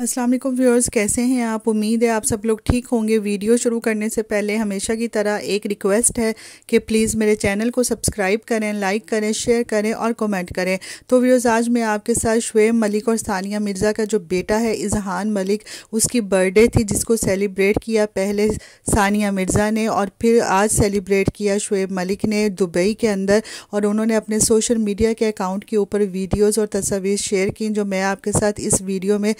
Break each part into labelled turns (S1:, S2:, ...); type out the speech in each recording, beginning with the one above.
S1: अस्सलाम वालेकुम व्यूअर्स कैसे हैं आप उम्मीद है आप सब लोग ठीक होंगे वीडियो शुरू करने से पहले हमेशा की तरह एक रिक्वेस्ट है कि प्लीज़ मेरे चैनल को सब्सक्राइब करें लाइक करें शेयर करें और कमेंट करें तो व्यूअर्स आज मैं आपके साथ शुएब मलिक और सानिया मिर्ज़ा का जो बेटा है इजहान मलिक उसकी बर्थडे थी जिसको सेलिब्रेट किया पहले सानिया मिर्ज़ा ने और फिर आज सेलिब्रेट किया शुएब मलिक ने दुबई के अंदर और उन्होंने अपने सोशल मीडिया के अकाउंट के ऊपर वीडियोज़ और तस्वीर शेयर की जो मैं आपके साथ इस वीडियो में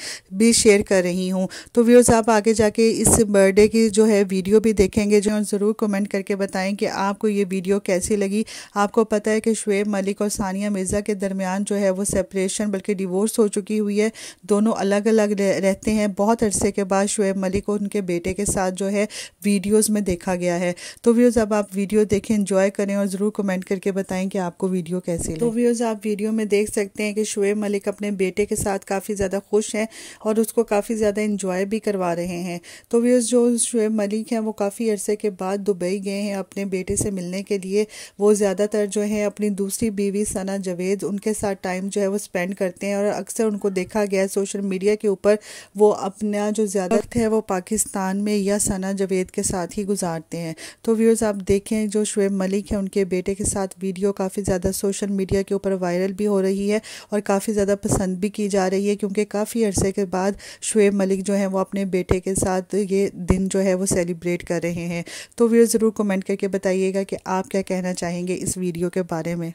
S1: भी शेयर कर रही हूँ तो व्यूर्स आप आगे जाके इस बर्थडे की जो है वीडियो भी देखेंगे जो ज़रूर कमेंट करके बताएं कि आपको ये वीडियो कैसी लगी आपको पता है कि शुएब मलिक और सानिया मिर्ज़ा के दरमियान जो है वो सेपरेशन बल्कि डिवोर्स हो चुकी हुई है दोनों अलग अलग रहते हैं बहुत अरसे के बाद शुएब मलिक को उनके बेटे के साथ जो है वीडियोज़ में देखा गया है तो व्यूर्स अब आप वीडियो देखें इन्जॉय करें और ज़रूर कमेंट करके बताएं कि आपको वीडियो कैसी लगी तो व्यूर्स आप वीडियो में देख सकते हैं कि शुएब मलिक अपने बेटे के साथ काफ़ी ज़्यादा खुश हैं और और उसको काफ़ी ज़्यादा इन्जॉय भी करवा रहे हैं तो व्यूज़ जो शुएब मलिक हैं वो काफ़ी अरसे के बाद दुबई गए हैं अपने बेटे से मिलने के लिए वो ज़्यादातर जो है अपनी दूसरी बीवी सना जवेद उनके साथ टाइम जो है वो स्पेंड करते हैं और अक्सर उनको देखा गया है सोशल मीडिया के ऊपर वो अपना जो ज़्यादा है वो पाकिस्तान में या सना जवेद के साथ ही गुजारते हैं तो व्यूर्स आप देखें जो शुएब मलिक हैं उनके बेटे के साथ वीडियो काफ़ी ज़्यादा सोशल मीडिया के ऊपर वायरल भी हो रही है और काफ़ी ज़्यादा पसंद भी की जा रही है क्योंकि काफ़ी अरसे के बाद बाद शुएब मलिक जो हैं वो अपने बेटे के साथ ये दिन जो है वो सेलिब्रेट कर रहे हैं तो वीडियो ज़रूर कमेंट करके बताइएगा कि आप क्या कहना चाहेंगे इस वीडियो के बारे में